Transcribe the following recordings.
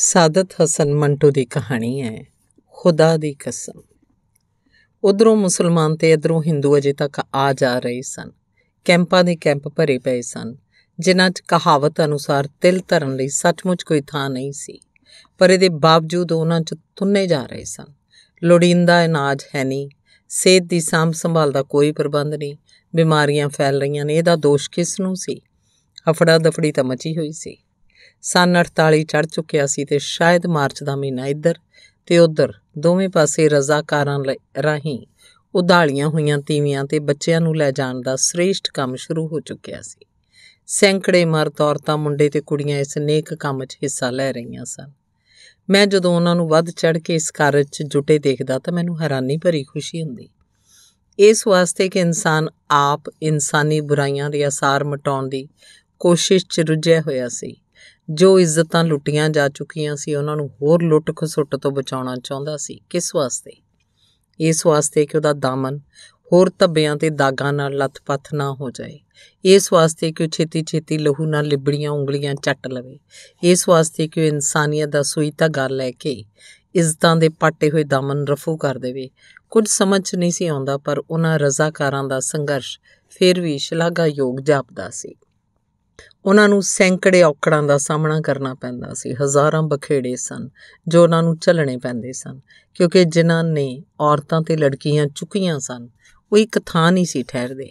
ਸਾਦਤ ਹਸਨ ਮੰਟੂ ਦੀ ਕਹਾਣੀ ਹੈ ਖੁਦਾ ਦੀ ਕਸਮ ਉਧਰੋਂ ਮੁਸਲਮਾਨ ਤੇ ਇਧਰੋਂ ਹਿੰਦੂ ਅਜੇ ਤੱਕ ਆ ਜਾ ਰਹੇ ਸਨ ਕੈਂਪਾਂ ਦੇ ਕੈਂਪ ਭਰੇ ਪਏ ਸਨ ਜਿਨ੍ਹਾਂ 'ਚ ਕਹਾਵਤ ਅਨੁਸਾਰ ਤਿਲ ਧਰਨ ਲਈ ਸੱਚਮੁੱਚ ਕੋਈ ਥਾਂ ਨਹੀਂ ਸੀ ਪਰ ਇਹਦੇ ਬਾਵਜੂਦ ਉਹਨਾਂ 'ਚ ਤੁੰਨੇ ਜਾ ਰਹੇ ਸਨ ਲੋੜੀਂਦਾ ਅਨਾਜ ਹੈ ਨਹੀਂ ਸਿਹਤ ਦੀ ਸਾਂਭ ਸੰਭਾਲ ਦਾ ਕੋਈ ਪ੍ਰਬੰਧ ਨਹੀਂ ਬਿਮਾਰੀਆਂ ਫੈਲ ਰਹੀਆਂ ਨੇ ਇਹਦਾ ਦੋਸ਼ ਕਿਸ ਨੂੰ ਸੀ ਹਫੜਾ ਦਫੜੀ ਤਾਂ ਮਚੀ ਹੋਈ ਸੀ ਸਨ 48 ਚੜ ਚੁੱਕਿਆ ਸੀ ਤੇ ਸ਼ਾਇਦ ਮਾਰਚ ਦਾ ਮਹੀਨਾ ਇੱਧਰ ਤੇ ਉੱਧਰ ਦੋਵੇਂ ਪਾਸੇ ਰਜ਼ਾਕਾਰਾਂ ਰਾਹੀ ਉਧਾਲੀਆਂ ਹੋਈਆਂ ਤੀਵੀਆਂ ਤੇ ਬੱਚਿਆਂ ਨੂੰ ਲੈ ਜਾਣ ਦਾ ਸ੍ਰੇਸ਼ਟ ਕੰਮ ਸ਼ੁਰੂ ਹੋ ਚੁੱਕਿਆ ਸੀ ਸੈਂਕੜੇ ਮਰਦ ਔਰਤਾਂ ਮੁੰਡੇ ਤੇ ਕੁੜੀਆਂ ਇਸ ਨੇਕ ਕੰਮ 'ਚ ਹਿੱਸਾ ਲੈ ਰਹੀਆਂ ਸਨ ਮੈਂ ਜਦੋਂ ਉਹਨਾਂ ਨੂੰ ਵੱਧ ਚੜ ਕੇ ਇਸ ਕਾਰਜ 'ਚ ਜੁਟੇ ਦੇਖਦਾ ਤਾਂ ਮੈਨੂੰ ਹੈਰਾਨੀ ਭਰੀ ਖੁਸ਼ੀ ਹੁੰਦੀ ਇਸ ਵਾਸਤੇ ਕਿ ਇਨਸਾਨ ਆਪ ਇਨਸਾਨੀ ਬੁਰਾਈਆਂ ਦੇ ਅਸਾਰ ਮਟਾਉਣ ਦੀ ਕੋਸ਼ਿਸ਼ 'ਚ ਰੁੱਝਿਆ ਹੋਇਆ ਸੀ ਜੋ ਇੱਜ਼ਤਾਂ ਲੁੱਟੀਆਂ ਜਾ ਚੁੱਕੀਆਂ ਸੀ ਉਹਨਾਂ ਨੂੰ ਹੋਰ ਲੁੱਟ ਖਸੁੱਟ ਤੋਂ ਬਚਾਉਣਾ ਚਾਹੁੰਦਾ ਸੀ ਕਿਸ ਵਾਸਤੇ ਇਸ ਵਾਸਤੇ ਕਿ ਉਹਦਾ ਦਾਮਨ ਹੋਰ ਤੱਬਿਆਂ ਤੇ ਦਾਗਾਂ ਨਾਲ ਲੱਥ ਨਾ ਹੋ ਜਾਏ ਇਸ ਵਾਸਤੇ ਕਿ ਉਹ ਛੇਤੀ-ਛੇਤੀ ਲਹੂ ਨਾਲ ਲਿਬੜੀਆਂ ਉਂਗਲੀਆਂ ਚੱਟ ਲਵੇ ਇਸ ਵਾਸਤੇ ਕਿ ਉਹ ਇਨਸਾਨੀਅਤ ਦਾ ਸੂਈ ਗੱਲ ਲੈ ਕੇ ਇੱਜ਼ਤਾਂ ਦੇ ਪਾਟੇ ਹੋਏ ਦਾਮਨ ਰਫੂ ਕਰ ਦੇਵੇ ਕੁਝ ਸਮਝ ਨਹੀਂ ਸੀ ਆਉਂਦਾ ਪਰ ਉਹਨਾਂ ਰਜ਼ਾਕਾਰਾਂ ਦਾ ਸੰਘਰਸ਼ ਫਿਰ ਵੀ ਸ਼ਲਾਘਾਯੋਗ ਜਾਪਦਾ ਸੀ ਉਹਨਾਂ ਨੂੰ ਸੈਂਕੜੇ ਔਕੜਾਂ ਦਾ ਸਾਹਮਣਾ ਕਰਨਾ ਪੈਂਦਾ ਸੀ ਹਜ਼ਾਰਾਂ ਬਖੇੜੇ ਸਨ ਜੋ ਉਹਨਾਂ ਨੂੰ ਚੱਲਣੇ ਪੈਂਦੇ ਸਨ ਕਿਉਂਕਿ ਜਿਨ੍ਹਾਂ ਨੇ ਔਰਤਾਂ ਤੇ ਲੜਕੀਆਂ ਚੁੱਕੀਆਂ ਸਨ ਉਹ ਇੱਕ ਥਾਂ ਨਹੀਂ ਸੀ ਠਹਿਰਦੇ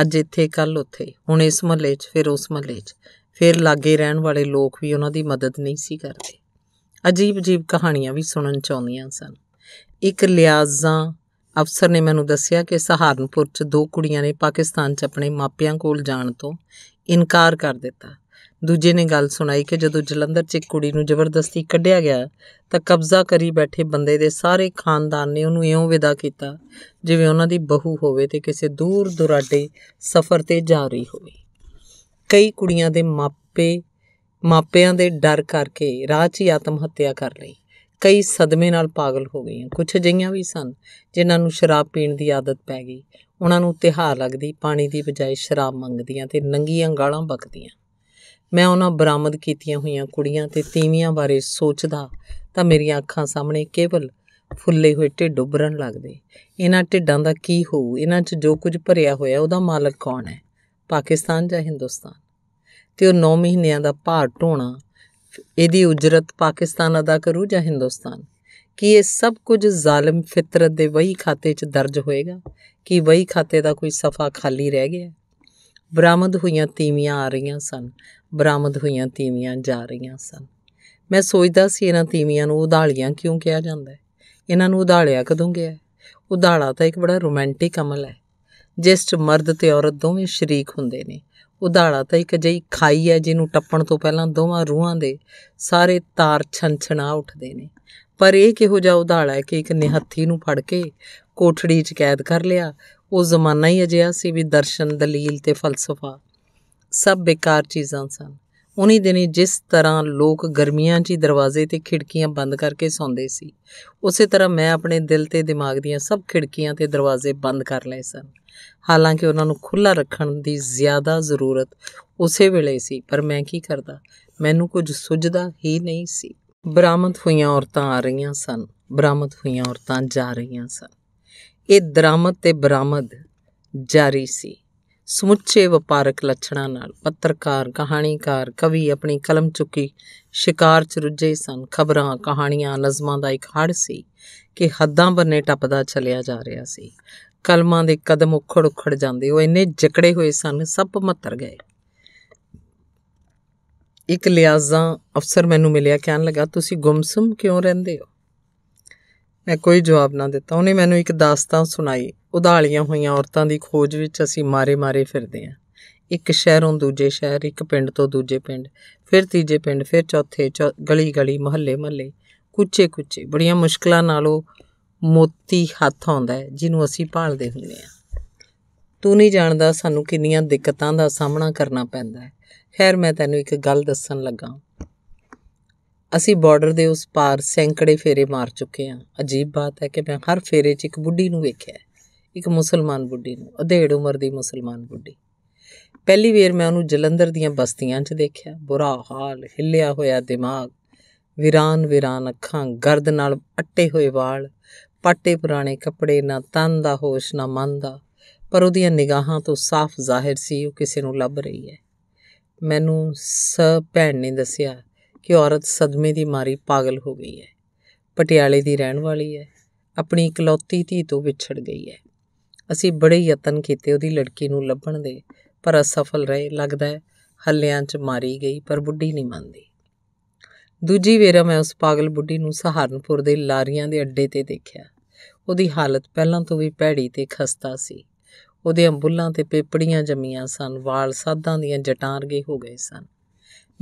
ਅੱਜ ਇੱਥੇ ਕੱਲ ਉੱਥੇ ਹੁਣ ਇਸ ਮਹੱਲੇ 'ਚ ਫਿਰ ਉਸ ਮਹੱਲੇ 'ਚ ਫਿਰ ਲਾਗੇ ਰਹਿਣ ਵਾਲੇ ਲੋਕ ਵੀ ਉਹਨਾਂ ਦੀ ਮਦਦ ਨਹੀਂ ਸੀ ਕਰਦੇ ਅਜੀਬ-ਅਜੀਬ ਕਹਾਣੀਆਂ ਵੀ ਸੁਣਨ ਚ ਆਉਂਦੀਆਂ ਸਨ ਇੱਕ ਲਿਆਜ਼ਾਂ ਅਫਸਰ ਨੇ ਮੈਨੂੰ ਦੱਸਿਆ ਕਿ ਸਹਾਰਨਪੁਰ 'ਚ ਦੋ ਕੁੜੀਆਂ ਨੇ ਪਾਕਿਸਤਾਨ 'ਚ ਆਪਣੇ ਮਾਪਿਆਂ ਕੋਲ ਜਾਣ ਤੋਂ ਇਨਕਾਰ ਕਰ ਦਿੱਤਾ ਦੂਜੇ ਨੇ ਗੱਲ ਸੁਣਾਈ ਕਿ ਜਦੋਂ ਜਲੰਧਰ 'ਚ ਇੱਕ ਕੁੜੀ ਨੂੰ ਜ਼ਬਰਦਸਤੀ ਕੱਢਿਆ ਗਿਆ ਤਾਂ ਕਬਜ਼ਾ ਕਰੀ ਬੈਠੇ ਬੰਦੇ ਦੇ ਸਾਰੇ ਖਾਨਦਾਨ ਨੇ ਉਹਨੂੰ ਇਉਂ ਵਿਦਾ ਕੀਤਾ ਜਿਵੇਂ ਉਹਨਾਂ ਦੀ ਬਹੂ ਹੋਵੇ ਤੇ ਕਿਸੇ ਦੂਰ ਦੁਰਾਡੇ ਸਫ਼ਰ ਤੇ ਜਾ ਰਹੀ ਹੋਵੇ ਕਈ ਕੁੜੀਆਂ ਦੇ ਮਾਪੇ ਮਾਪਿਆਂ ਦੇ ਡਰ ਕਰਕੇ ਰਾਹ 'ਚ ਹੀ ਆਤਮ ਹੱਤਿਆ ਕਰ ਲਈ ਕਈ ਸਦਮੇ ਨਾਲ ਪਾਗਲ ਹੋ ਗਈਆਂ ਕੁਝ ਅਜਿਹੀਆਂ ਵੀ ਸਨ ਜਿਨ੍ਹਾਂ ਨੂੰ ਸ਼ਰਾਬ ਪੀਣ ਦੀ ਆਦਤ ਪੈ ਗਈ ਉਹਨਾਂ ਨੂੰ ਤਿਹਾਰ ਲੱਗਦੀ ਪਾਣੀ ਦੀ ਬਜਾਏ ਸ਼ਰਾਬ ਮੰਗਦੀਆਂ ਤੇ ਨੰਗੀਆਂ ਗਾਲਾਂ ਬਕਦੀਆਂ ਮੈਂ ਉਹਨਾਂ ਬਰਾਮਦ ਕੀਤੀਆਂ ਹੋਈਆਂ ਕੁੜੀਆਂ ਤੇ ਤੀਵੀਆਂ ਬਾਰੇ ਸੋਚਦਾ ਤਾਂ ਮੇਰੀਆਂ ਅੱਖਾਂ ਸਾਹਮਣੇ ਕੇਵਲ ਫੁੱਲੇ ਹੋਏ ਢਿੱਡ ਉੱਭਰਨ ਲੱਗਦੇ ਇਹਨਾਂ ਢਿੱਡਾਂ ਦਾ ਕੀ ਹੋਊ ਇਹਨਾਂ 'ਚ ਜੋ ਕੁਝ ਭਰਿਆ ਹੋਇਆ ਉਹਦਾ ਮਾਲਕ ਕੌਣ ਹੈ ਪਾਕਿਸਤਾਨ ਜਾਂ ਹਿੰਦੁਸਤਾਨ ਤੇ ਉਹ 9 ਮਹੀਨਿਆਂ ਦਾ ਭਾਰ ਢੋਣਾ ਇਹਦੀ ਉਜਰਤ ਪਾਕਿਸਤਾਨ ਅਦਾ ਕਰੂ ਜਾਂ ਹਿੰਦੁਸਤਾਨ ਕੀ ਇਹ ਸਭ ਕੁਝ ਜ਼ਾਲਮ ਫਿਤਰਤ ਦੇ ਵਹੀ ਖਾਤੇ 'ਚ ਦਰਜ ਹੋਏਗਾ ਕਿ ਵਹੀ ਖਾਤੇ ਦਾ ਕੋਈ ਸਫਾ ਖਾਲੀ ਰਹਿ ਗਿਆ ਬਰਾਮਦ ਹੋਈਆਂ ਤੀਵੀਆਂ ਆ ਰਹੀਆਂ ਸਨ ਬਰਾਮਦ ਹੋਈਆਂ ਤੀਵੀਆਂ ਜਾ ਰਹੀਆਂ ਸਨ ਮੈਂ ਸੋਚਦਾ ਸੀ ਇਹਨਾਂ ਤੀਵੀਆਂ ਨੂੰ ਉਧਾਲੀਆਂ ਕਿਉਂ ਕਿਹਾ ਜਾਂਦਾ ਹੈ ਇਹਨਾਂ ਨੂੰ ਉਧਾਲਿਆ ਕਦੋਂ ਗਿਆ ਉਧਾਲਾ ਤਾਂ ਇੱਕ ਬੜਾ ਰੋਮਾਂਟਿਕ ਅਮਲ ਹੈ ਜਿਸ 'ਚ ਮਰਦ ਤੇ ਔਰਤ ਦੋਵੇਂ ਸ਼ਰੀਕ ਹੁੰਦੇ ਨੇ ਉਧਾਲਾ ਤਾਂ ਇੱਕ ਅਜਿਹੀ ਖਾਈ ਹੈ ਜਿਹਨੂੰ ਟੱਪਣ ਤੋਂ ਪਹਿਲਾਂ ਦੋਵਾਂ ਰੂਹਾਂ ਦੇ ਸਾਰੇ ਤਾਰ ਛਣਛਣਾ ਉੱਠਦੇ ਨੇ ਪਰ ਇਹ ਕਿਹੋ ਜਿਹਾ ਉਧਾਲਾ ਹੈ ਕਿ ਇੱਕ ਨਿਹੱਥੀ ਨੂੰ ਫੜ ਕੇ ਕੋਠੜੀ 'ਚ ਕੈਦ ਕਰ ਲਿਆ ਉਹ ਜ਼ਮਾਨਾ ਹੀ ਅਜਿਹਾ ਸੀ ਵੀ ਦਰਸ਼ਨ ਦਲੀਲ ਤੇ ਫਲਸਫਾ ਸਭ ਬੇਕਾਰ ਚੀਜ਼ਾਂ ਸਨ ਉਨੀ ਦਿਨੀ ਜਿਸ ਤਰ੍ਹਾਂ ਲੋਕ ਗਰਮੀਆਂ 'ਚ ਦਰਵਾਜ਼ੇ ਤੇ ਖਿੜਕੀਆਂ ਬੰਦ ਕਰਕੇ ਸੌਂਦੇ ਸੀ ਉਸੇ ਤਰ੍ਹਾਂ ਮੈਂ ਆਪਣੇ ਦਿਲ ਤੇ ਦਿਮਾਗ ਦੀਆਂ ਸਭ ਖਿੜਕੀਆਂ ਤੇ ਦਰਵਾਜ਼ੇ ਬੰਦ ਕਰ ਲਏ ਸਨ ਹਾਲਾਂਕਿ ਉਹਨਾਂ ਨੂੰ ਖੁੱਲਾ ਰੱਖਣ ਦੀ ਜ਼ਿਆਦਾ ਜ਼ਰੂਰਤ ਉਸੇ ਵੇਲੇ ਸੀ ਪਰ ਮੈਂ ਕੀ ਕਰਦਾ ਮੈਨੂੰ ਕੁਝ ਸੁਝਦਾ ਹੀ ਨਹੀਂ ਸੀ ਬਰਾਮਦ ਹੋਈਆਂ ਔਰਤਾਂ ਆ ਰਹੀਆਂ ਸਨ ਬਰਾਮਦ ਹੋਈਆਂ ਔਰਤਾਂ ਜਾ ਰਹੀਆਂ ਸਨ ਇਹ ਦਰਾਮਦ ਤੇ ਬਰਾਮਦ ਜਾਰੀ ਸੀ ਸਮੁੱਚੇ ਵਪਾਰਕ ਲੱਛਣਾਂ ਨਾਲ ਪੱਤਰਕਾਰ ਕਹਾਣੀਕਾਰ ਕਵੀ ਆਪਣੀ ਕਲਮ ਚੁੱਕੀ ਸ਼ਿਕਾਰ 'ਚ ਰੁੱਝੇ ਸਨ ਖਬਰਾਂ ਕਹਾਣੀਆਂ ਨਜ਼ਮਾਂ ਦਾ ਇੱਕ ਹੜ ਸੀ ਕਿ ਹੱਦਾਂ ਬੰਨੇ ਟੱਪਦਾ ਚੱਲਿਆ ਜਾ ਰਿਹਾ ਸੀ ਕਲਮਾਂ ਦੇ ਕਦਮ ਉਖੜ ਉਖੜ ਜਾਂਦੇ ਉਹ ਇੰਨੇ ਜਕੜੇ ਹੋਏ ਸਨ ਸਭ ਮੱਤਰ ਗਏ ਇੱਕ ਲਿਆਜ਼ਾ ਅਫਸਰ ਮੈਨੂੰ ਮਿਲਿਆ ਕਹਿਣ ਲੱਗਾ ਤੁਸੀਂ ਗੁੰਮਸਮ ਕਿਉਂ ਰਹਿੰਦੇ ਹੋ ਮੈਂ ਕੋਈ ਜਵਾਬ ਨਾ ਦਿੱਤਾ ਉਹਨੇ ਮੈਨੂੰ ਇੱਕ ਦਾਸਤਾਨ ਸੁਣਾਈ ਉਧਾਲੀਆਂ ਹੋਈਆਂ ਔਰਤਾਂ ਦੀ ਖੋਜ ਵਿੱਚ ਅਸੀਂ ਮਾਰੇ-ਮਾਰੇ ਫਿਰਦੇ ਹਾਂ ਇੱਕ ਸ਼ਹਿਰੋਂ ਦੂਜੇ ਸ਼ਹਿਰ ਇੱਕ ਪਿੰਡ ਤੋਂ ਦੂਜੇ ਪਿੰਡ ਫਿਰ ਤੀਜੇ ਪਿੰਡ ਫਿਰ ਚੌਥੇ ਗਲੀ-ਗਲੀ ਮਹੱਲੇ-ਮਹੱਲੇ ਕੁੱਚੇ-ਕੁੱਚੇ ਬੜੀਆਂ ਮੁਸ਼ਕਲਾਂ ਨਾਲ ਉਹ ਮੋਤੀ ਹੱਥ ਆਉਂਦਾ ਜਿਹਨੂੰ ਅਸੀਂ ਭਾਲਦੇ ਹੁੰਦੇ ਹਾਂ ਤੂੰ ਨਹੀਂ ਜਾਣਦਾ ਸਾਨੂੰ ਕਿੰਨੀਆਂ ਦਿੱਕਤਾਂ ਦਾ ਸਾਹਮਣਾ ਕਰਨਾ ਪੈਂਦਾ ਹੈ ਖੈਰ ਮੈਂ ਤੈਨੂੰ ਇੱਕ ਗੱਲ ਦੱਸਣ ਲੱਗਾ ਅਸੀਂ ਬਾਰਡਰ ਦੇ ਉਸ ਪਾਰ ਸੈਂਕੜੇ ਫੇਰੇ ਮਾਰ ਚੁੱਕੇ ਹਾਂ ਅਜੀਬ ਬਾਤ ਹੈ ਕਿ ਮੈਂ ਹਰ ਫੇਰੇ 'ਚ ਇੱਕ ਬੁੱਢੀ ਨੂੰ ਵੇਖਿਆ ਇੱਕ ਮੁਸਲਮਾਨ ਬੁੱਢੀ ਨੂੰ ਅਧੇੜ ਉਮਰ ਦੀ ਮੁਸਲਮਾਨ ਬੁੱਢੀ ਪਹਿਲੀ ਵੇਰ ਮੈਂ ਉਹਨੂੰ ਜਲੰਧਰ ਦੀਆਂ ਬਸਤੀਆਂ 'ਚ ਦੇਖਿਆ ਬੁਰਾ ਹਾਲ ਹਿੱਲਿਆ ਹੋਇਆ ਦਿਮਾਗ ਵਿਰਾਨ ਵਿਰਾਨ ਅੱਖਾਂ ਗਰਦ ਨਾਲ ਅੱਟੇ ਹੋਏ ਵਾਲ ਪਾਟੇ ਪੁਰਾਣੇ ਕੱਪੜੇ ਨਾ ਤਨ ਦਾ ਹੋਸ਼ ਨਾ ਮਨ ਦਾ ਪਰ ਉਹਦੀਆਂ ਨਿਗਾਹਾਂ ਤੋਂ ਸਾਫ਼ ਜ਼ਾਹਿਰ ਸੀ ਉਹ ਕਿਸੇ ਨੂੰ ਲੱਭ ਰਹੀ ਹੈ ਮੈਨੂੰ ਸ ਭੈਣ ਨੇ ਦੱਸਿਆ ਕਿ ਔਰਤ ਸਦਮੇ ਦੀ ਮਾਰੀ ਪਾਗਲ ਹੋ ਗਈ ਹੈ ਪਟਿਆਲੇ ਦੀ ਰਹਿਣ ਵਾਲੀ ਹੈ ਆਪਣੀ ਇਕਲੌਤੀ ਧੀ ਤੋਂ ਵਿਛੜ ਗਈ ਹੈ ਅਸੀਂ ਬੜੇ ਯਤਨ ਕੀਤੇ ਉਹਦੀ ਲੜਕੀ ਨੂੰ ਲੱਭਣ ਦੇ ਪਰ ਅਸਫਲ ਰਹੇ ਲੱਗਦਾ ਹੈ ਹੱਲਿਆਂ 'ਚ ਮਾਰੀ ਗਈ ਪਰ ਬੁੱਢੀ ਨਹੀਂ ਮੰਨਦੀ ਦੂਜੀ ਵੇਰਾ ਮੈਂ ਉਸ ਪਾਗਲ ਬੁੱਢੀ ਨੂੰ ਸਹਾਰਨਪੁਰ ਦੇ ਲਾਰੀਆਂ ਦੇ ਅੱਡੇ ਤੇ ਦੇਖਿਆ ਉਹਦੀ ਹਾਲਤ ਪਹਿਲਾਂ ਤੋਂ ਵੀ ਭੈੜੀ ਤੇ ਖਸਤਾ ਸੀ ਉਹਦੇ ਅੰਬੁੱਲਾਂ ਤੇ ਪੇਪੜੀਆਂ ਜੰਮੀਆਂ ਸਨ ਵਾਲ ਸਾਧਾਂ ਦੀਆਂ ਜਟਾਂਰਗੇ ਹੋ ਗਏ ਸਨ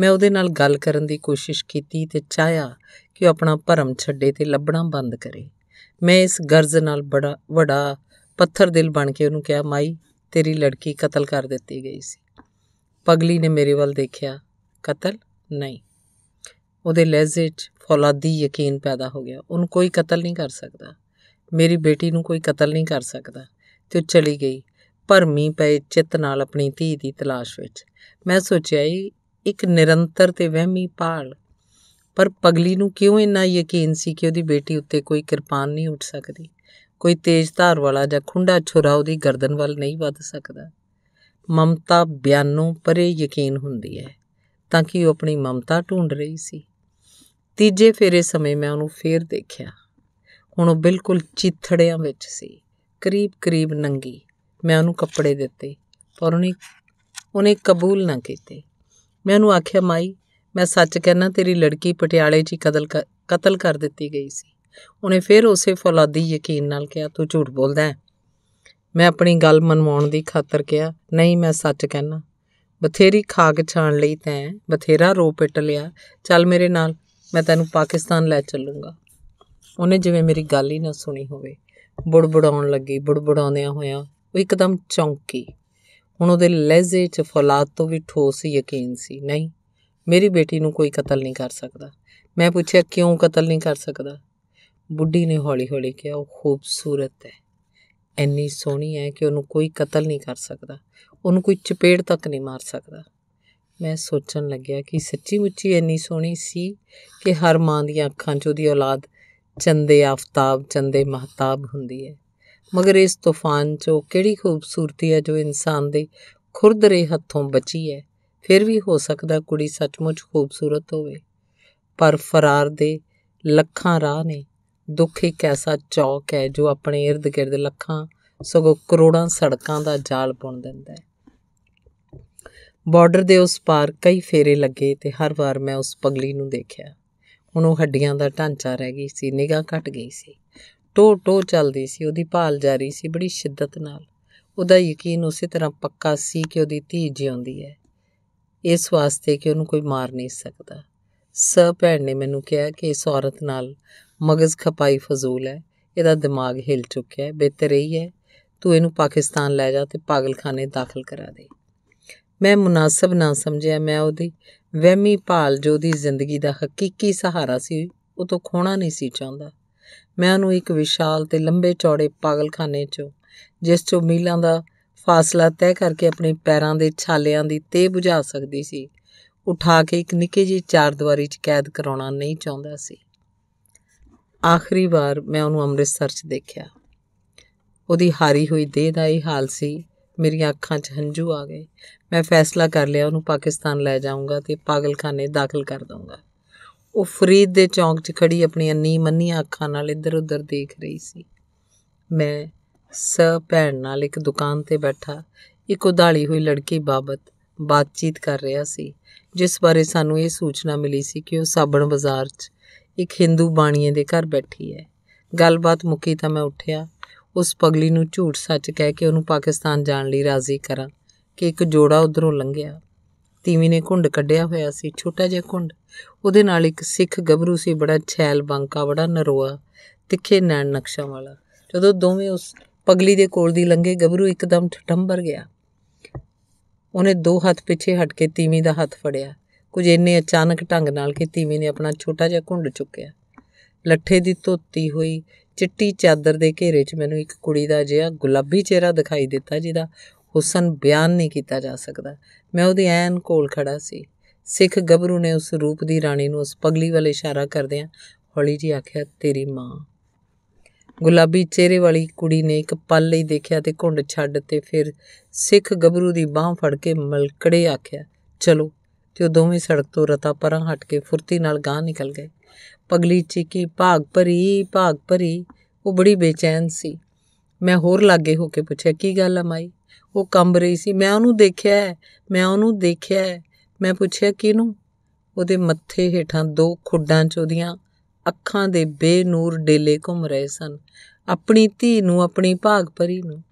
ਮੈਂ ਉਹਦੇ ਨਾਲ ਗੱਲ ਕਰਨ ਦੀ ਕੋਸ਼ਿਸ਼ ਕੀਤੀ ਤੇ ਚਾਹਿਆ ਕਿ ਉਹ ਆਪਣਾ ਭਰਮ ਛੱਡੇ ਤੇ ਲੱਭਣਾ ਬੰਦ ਕਰੇ ਮੈਂ ਇਸ ਗਰਜ਼ ਨਾਲ ਬੜਾ ਵੱਡਾ ਪੱਥਰ ਦਿਲ ਬਣ ਕੇ ਉਹਨੂੰ ਕਿਹਾ ਮਾਈ ਤੇਰੀ ਲੜਕੀ ਕਤਲ ਕਰ ਦਿੱਤੀ ਗਈ ਸੀ ਪਗਲੀ ਨੇ ਮੇਰੇ ਵੱਲ ਦੇਖਿਆ ਕਤਲ ਨਹੀਂ ਉਹਦੇ ਲਹਿਜ਼ੇ 'ਚ ਫੌਲਾਦੀ ਯਕੀਨ ਪੈਦਾ ਹੋ ਗਿਆ ਉਹਨੂੰ ਕੋਈ ਕਤਲ ਨਹੀਂ ਕਰ ਸਕਦਾ ਮੇਰੀ ਬੇਟੀ ਨੂੰ ਕੋਈ ਕਤਲ ਨਹੀਂ ਕਰ ਸਕਦਾ ਤੇ ਉਹ ਚਲੀ ਗਈ ਭਰਮੀ ਪਏ ਚਿੱਤ ਨਾਲ ਆਪਣੀ ਧੀ ਦੀ ਤਲਾਸ਼ ਵਿੱਚ ਮੈਂ ਸੋਚਿਆ ਇੱਕ ਨਿਰੰਤਰ ਤੇ ਵਹਿਮੀ ਪਾਲ ਪਰ ਪਗਲੀ ਨੂੰ ਕਿਉਂ ਇੰਨਾ ਯਕੀਨ ਸੀ ਕਿ ਉਹਦੀ ਬੇਟੀ ਉੱਤੇ ਕੋਈ ਕਿਰਪਾਨ ਨਹੀਂ ਉੱਠ ਸਕਦੀ ਕੋਈ ਤੇਜ਼ ਧਾਰ ਵਾਲਾ ਜਾਂ ਖੁੰਡਾ ਛੁਰਾ ਉਹਦੀ ਗਰਦਨ ਵੱਲ ਨਹੀਂ ਵੱਧ ਸਕਦਾ ਮਮਤਾ ਬਿਆਨੋਂ ਪਰੇ ਯਕੀਨ ਹੁੰਦੀ ਹੈ ਤਾਂ ਕਿ ਉਹ ਆਪਣੀ ਮਮਤਾ ਢੂੰਡ ਰਹੀ ਸੀ ਤੀਜੇ ਫੇਰੇ ਸਮੇਂ ਮੈਂ ਉਹਨੂੰ ਫੇਰ ਦੇਖਿਆ ਹੁਣ ਉਹ ਬਿਲਕੁਲ ਚਿੱਥੜਿਆਂ ਵਿੱਚ ਸੀ ਕਰੀਬ-ਕਰੀਬ ਨੰਗੀ। ਮੈਂ ਉਹਨੂੰ ਕੱਪੜੇ ਦਿੱਤੇ, ਪਰ ਉਹਨੇ ਉਹਨੇ ਕਬੂਲ ਨਾ ਕੀਤੇ। ਮੈਂ ਉਹਨੂੰ ਆਖਿਆ, "ਮਾਈ, ਮੈਂ ਸੱਚ ਕਹਿਣਾ ਤੇਰੀ ਲੜਕੀ ਪਟਿਆਲੇ 'ਚ ਹੀ ਕਤਲ ਕਤਲ ਕਰ ਦਿੱਤੀ ਗਈ ਸੀ।" ਉਹਨੇ ਫਿਰ ਉਸੇ ਫੌਲਾਦੀ ਯਕੀਨ ਨਾਲ ਕਿਹਾ, "ਤੂੰ ਝੂਠ ਬੋਲਦਾ ਮੈਂ ਆਪਣੀ ਗੱਲ ਮਨਵਾਉਣ ਦੀ ਖਾਤਰ ਕਿਹਾ, "ਨਹੀਂ, ਮੈਂ ਸੱਚ ਕਹਿਣਾ ਬਥੇਰੀ ਖਾਗ ਛਾਣ ਲਈ ਤੈਂ, ਬਥੇਰਾ ਰੋ-ਪਿੱਟ ਲਿਆ। ਚੱਲ ਮੇਰੇ ਨਾਲ, ਮੈਂ ਤੈਨੂੰ ਪਾਕਿਸਤਾਨ ਲੈ ਚੱਲੂੰਗਾ।" ਉਹਨੇ ਜਿਵੇਂ ਮੇਰੀ ਗੱਲ ਹੀ ਨਾ ਸੁਣੀ ਹੋਵੇ, ਬੁੜਬੁੜਾਉਣ ਲੱਗੀ ਬੁੜਬੁੜਾਉਂਦਿਆਂ ਹੋਇਆਂ ਉਹ ਇੱਕਦਮ ਚੌਂਕੀ ਹੁਣ ਉਹਦੇ ਲਹਿਜ਼ੇ 'ਚ ਫੌਲਾਦ ਤੋਂ ਵੀ ਠੋਸ ਯਕੀਨ ਸੀ ਨਹੀਂ ਮੇਰੀ ਬੇਟੀ ਨੂੰ ਕੋਈ ਕਤਲ ਨਹੀਂ ਕਰ ਸਕਦਾ ਮੈਂ ਪੁੱਛਿਆ ਕਿਉਂ ਕਤਲ ਨਹੀਂ ਕਰ ਸਕਦਾ ਬੁੱਢੀ ਨੇ ਹੌਲੀ-ਹੌਲੀ ਕਿਹਾ ਉਹ ਖੂਬਸੂਰਤ ਹੈ ਇੰਨੀ ਸੋਹਣੀ ਹੈ ਕਿ ਉਹਨੂੰ ਕੋਈ ਕਤਲ ਨਹੀਂ ਕਰ ਸਕਦਾ ਉਹਨੂੰ ਕੋਈ ਚਪੇੜ ਤੱਕ ਨਹੀਂ ਮਾਰ ਸਕਦਾ ਮੈਂ ਸੋਚਣ ਲੱਗਿਆ ਕਿ ਸੱਚੀ ਮੁੱਚੀ ਇੰਨੀ ਸੋਹਣੀ ਸੀ ਕਿ ਹਰ ਮਾਂ ਦੀਆਂ ਅੱਖਾਂ 'ਚ ਉਹਦੀ ਔਲਾਦ ਚੰਦੇ ਆਫਤਾਬ ਚੰਦੇ ਮਹਤਾਬ ਹੁੰਦੀ ਹੈ ਮਗਰ ਇਸ ਤੂਫਾਨ 'ਚੋਂ ਕਿਹੜੀ ਖੂਬਸੂਰਤੀ ਹੈ ਜੋ ਇਨਸਾਨ ਦੇ ਖੁਰਦਰੇ ਹੱਥੋਂ ਬਚੀ ਹੈ ਫਿਰ ਵੀ ਹੋ ਸਕਦਾ ਕੁੜੀ ਸੱਚਮੁੱਚ ਖੂਬਸੂਰਤ ਹੋਵੇ ਪਰ ਫਰਾਰ ਦੇ ਲੱਖਾਂ ਰਾਹ ਨੇ ਦੁੱਖ ਇੱਕ ਐਸਾ ਚੌਕ ਹੈ ਜੋ ਆਪਣੇ ird-gird ਲੱਖਾਂ ਸਗੋਂ ਕਰੋੜਾਂ ਸੜਕਾਂ ਦਾ ਜਾਲ ਪੁੰਨ ਦਿੰਦਾ ਹੈ ਬਾਰਡਰ ਦੇ ਉਸ ਪਾਰ ਕਈ ਫੇਰੇ ਲੱਗੇ ਤੇ ਹਰ ਵਾਰ ਮੈਂ ਉਸ ਪਗਲੀ ਨੂੰ ਦੇਖਿਆ ਹੁਣ ਉਹ ਹੱਡੀਆਂ ਦਾ ਢਾਂਚਾ ਰਹਿ ਗਈ ਸੀ ਨਿਗਾਹ ਘਟ ਗਈ ਸੀ ਟੋ ਟੋ ਚੱਲਦੀ ਸੀ ਉਹਦੀ ਭਾਲ ਜਾਰੀ ਸੀ ਬੜੀ ਸ਼ਿੱਦਤ ਨਾਲ ਉਹਦਾ ਯਕੀਨ ਉਸੇ ਤਰ੍ਹਾਂ ਪੱਕਾ ਸੀ ਕਿ ਉਹਦੀ ਧੀ ਜਿਉਂਦੀ ਹੈ ਇਸ ਵਾਸਤੇ ਕਿ ਉਹਨੂੰ ਕੋਈ ਮਾਰ ਨਹੀਂ ਸਕਦਾ ਸ ਭੈਣ ਨੇ ਮੈਨੂੰ ਕਿਹਾ ਕਿ ਇਸ ਔਰਤ ਨਾਲ ਮਗਜ਼ ਖਪਾਈ ਫਜ਼ੂਲ ਹੈ ਇਹਦਾ ਦਿਮਾਗ ਹਿਲ ਚੁੱਕਿਆ ਹੈ ਬਿਹਤਰ ਹੀ ਹੈ ਤੂੰ ਇਹਨੂੰ ਪਾਕਿਸਤਾਨ ਲੈ ਜਾ ਤੇ ਪਾਗਲਖਾਨੇ ਦਾਖਲ ਕਰਾ ਦੇ ਮੈਂ ਮناسب ਨਾ ਸਮਝਿਆ ਮੈਂ ਉਹਦੀ ਵਹਿਮੀ ਭਾਲ ਜੋ ਦੀ ਜ਼ਿੰਦਗੀ ਦਾ ਹਕੀਕੀ ਸਹਾਰਾ ਸੀ ਉਹ ਤੋਂ ਖੋਣਾ ਨਹੀਂ ਸੀ ਚਾਹੁੰਦਾ ਮੈਂ ਉਹਨੂੰ ਇੱਕ ਵਿਸ਼ਾਲ ਤੇ ਲੰਬੇ ਚੌੜੇ ਪਾਗਲਖਾਨੇ 'ਚੋਂ ਜਿਸ 'ਚੋਂ ਮੀਲਾਂ ਦਾ ਫਾਸਲਾ ਤੈਅ ਕਰਕੇ ਆਪਣੇ ਪੈਰਾਂ ਦੇ ਛਾਲਿਆਂ ਦੀ ਤੇ ਬੁਝਾ ਸਕਦੀ ਸੀ ਉਠਾ ਕੇ ਇੱਕ ਜਿਹੇ ਚਾਰ ਚਾਰਦੁਆਰੀ 'ਚ ਕੈਦ ਕਰਾਉਣਾ ਨਹੀਂ ਚਾਹੁੰਦਾ ਸੀ ਆਖਰੀ ਵਾਰ ਮੈਂ ਉਹਨੂੰ ਅੰਮ੍ਰਿਤਸਰ 'ਚ ਦੇਖਿਆ ਉਹਦੀ ਹਾਰੀ ਹੋਈ ਦੇਹ ਦਾ ਇਹ ਹਾਲ ਸੀ ਮੇਰੀਆਂ ਅੱਖਾਂ 'ਚ ਹੰਝੂ ਆ ਗਏ ਮੈਂ ਫੈਸਲਾ ਕਰ ਲਿਆ ਉਹਨੂੰ ਪਾਕਿਸਤਾਨ ਲੈ ਜਾਊਂਗਾ ਤੇ ਪਾਗਲਖਾਨੇ ਦਾਖਲ ਕਰ ਦਊਂਗਾ ਉਹ ਫਰੀਦ ਦੇ ਚੌਂਕ 'ਚ ਖੜੀ ਆਪਣੀਆਂ ਨੀ ਮੰਨੀਆਂ ਅੱਖਾਂ ਨਾਲ ਇੱਧਰ-ਉੱਧਰ ਦੇਖ ਰਹੀ ਸੀ ਮੈਂ ਸ ਭੈਣ ਨਾਲ ਇੱਕ ਦੁਕਾਨ ਤੇ ਬੈਠਾ ਇੱਕ ਉਧਾਲੀ ਹੋਈ ਲੜਕੀ ਬਾਬਤ ਬਾਤਚੀਤ ਕਰ ਰਿਹਾ ਸੀ ਜਿਸ ਬਾਰੇ ਸਾਨੂੰ ਇਹ ਸੂਚਨਾ ਮਿਲੀ ਸੀ ਕਿ ਉਹ ਸਾਬਣ ਬਾਜ਼ਾਰ 'ਚ ਇੱਕ Hindu ਬਾਣੀਏ ਦੇ ਘਰ ਬੈਠੀ ਹੈ ਗੱਲਬਾਤ ਮੁੱਕੀ ਤਾਂ ਮੈਂ ਉੱਠਿਆ ਉਸ ਪਗਲੀ ਨੂੰ ਝੂਠ ਸੱਚ ਕਹਿ ਕੇ ਉਹਨੂੰ ਪਾਕਿਸਤਾਨ ਜਾਣ ਲਈ ਰਾਜ਼ੀ ਕਰਾਂ ਕਿ ਇੱਕ ਜੋੜਾ ਉਧਰੋਂ ਲੰਘਿਆ ਤੀਵੀ ਨੇ ਘੁੰਡ ਕੱਢਿਆ ਹੋਇਆ ਸੀ ਛੋਟਾ ਜਿਹਾ ਘੁੰਡ ਉਹਦੇ ਨਾਲ ਇੱਕ ਸਿੱਖ ਗੱਭਰੂ ਸੀ ਬੜਾ ਛੈਲ ਬੰਕਾ ਬੜਾ ਨਰੋਆ ਤਿੱਖੇ ਨੈਣ ਨਕਸ਼ਾ ਵਾਲਾ ਜਦੋਂ ਦੋਵੇਂ ਉਸ ਪਗਲੀ ਦੇ ਕੋਲ ਦੀ ਲੰਘੇ ਗੱਭਰੂ ਇੱਕਦਮ ਠਟੰਬਰ ਗਿਆ ਉਹਨੇ ਦੋ ਹੱਥ ਪਿੱਛੇ ਹਟ ਕੇ ਤੀਵੀ ਦਾ ਹੱਥ ਫੜਿਆ ਕੁਝ ਇੰਨੇ ਅਚਾਨਕ ਢੰਗ ਨਾਲ ਕਿ ਤੀਵੀ ਨੇ ਆਪਣਾ ਛੋਟਾ ਜਿਹਾ ਘੁੰਡ ਚੁੱਕਿਆ ਲੱਠੇ ਦੀ ਧੋਤੀ ਹੋਈ ਚਿੱਟੀ ਚਾਦਰ ਦੇ ਘੇਰੇ 'ਚ ਮੈਨੂੰ ਇੱਕ ਕੁੜੀ ਦਾ ਜਿਹਾ ਗੁਲਾਬੀ ਚਿਹਰਾ ਦਿਖਾਈ ਦਿੱਤਾ ਜਿਹਦਾ ਹੁਸਨ ਬਿਆਨ ਨਹੀਂ ਕੀਤਾ ਜਾ ਸਕਦਾ ਮੈਂ ਉਹਦੇ ਐਨ ਕੋਲ ਖੜਾ ਸੀ ਸਿੱਖ ਗੱਭਰੂ ਨੇ ਉਸ ਰੂਪ ਦੀ ਰਾਣੀ ਨੂੰ ਉਸ ਪਗਲੀ ਵੱਲ ਇਸ਼ਾਰਾ ਕਰਦਿਆਂ ਹੌਲੀ ਜੀ ਆਖਿਆ ਤੇਰੀ ਮਾਂ ਗੁਲਾਬੀ ਚਿਹਰੇ ਵਾਲੀ ਕੁੜੀ ਨੇ ਇੱਕ ਪਲ ਲਈ ਦੇਖਿਆ ਤੇ ਘੁੰਡ ਛੱਡ ਤੇ ਫਿਰ ਸਿੱਖ ਗੱਭਰੂ ਦੀ ਬਾਹ ਫੜ ਕੇ ਮਲਕੜੇ ਆਖਿਆ ਚਲੋ ਤੇ ਉਹ ਦੋਵੇਂ ਸੜਕ ਤੋਂ ਰਤਾ ਪਰਾਂ ਹਟ ਕੇ ਫੁਰਤੀ ਨਾਲ ਗਾਂ ਨਿਕਲ ਗਏ ਪਗਲੀ ਚੀਕੀ ਭਾਗ ਭਰੀ ਭਾਗ ਭਰੀ ਉਹ ਬੜੀ ਬੇਚੈਨ ਸੀ ਮੈਂ ਹੋਰ ਲਾਗੇ ਹੋ ਕੇ ਪੁੱਛਿਆ ਕੀ ਗੱਲ ਆ ਮਾਈ ਉਹ ਕੰਬ ਰਹੀ ਸੀ ਮੈਂ ਉਹਨੂੰ ਦੇਖਿਆ ਮੈਂ ਉਹਨੂੰ ਦੇਖਿਆ ਮੈਂ ਪੁੱਛਿਆ ਕਿਹਨੂੰ ਉਹਦੇ ਮੱਥੇ ਹੇਠਾਂ ਦੋ ਖੁੱਡਾਂ 'ਚ ਉਹਦੀਆਂ ਅੱਖਾਂ ਦੇ ਬੇਨੂਰ ਡੇਲੇ ਘੁੰਮ ਰਹੇ ਸਨ ਆਪਣੀ ਧੀ ਨੂੰ ਆਪਣੀ ਭਾਗ ਭਰੀ ਨੂੰ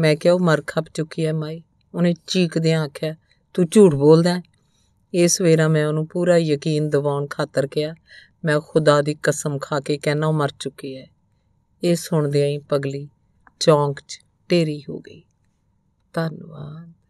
ਮੈਂ ਕਿਹਾ ਉਹ ਮਰ ਖੱਪ ਚੁੱਕੀ ਹੈ ਮਾਈ ਉਹਨੇ ਚੀਕਦਿਆਂ ਆਖਿਆ ਤੂੰ ਝੂਠ ਬੋਲਦਾ ਇਸ ਵੇਰਾ ਮੈਂ ਉਹਨੂੰ ਪੂਰਾ ਯਕੀਨ ਦਿਵਾਉਣ ਖਾਤਰ ਕਿਹਾ ਮੈਂ ਖੁਦਾ ਦੀ ਕਸਮ ਖਾ ਕੇ ਕਹਿਣਾ ਮਰ ਚੁੱਕੀ ਐ ਇਹ ਸੁਣਦਿਆਂ ਹੀ ਪਗਲੀ ਚੌਂਕ 'ਚ ਢੇਰੀ ਹੋ ਗਈ ਧੰਨਵਾਦ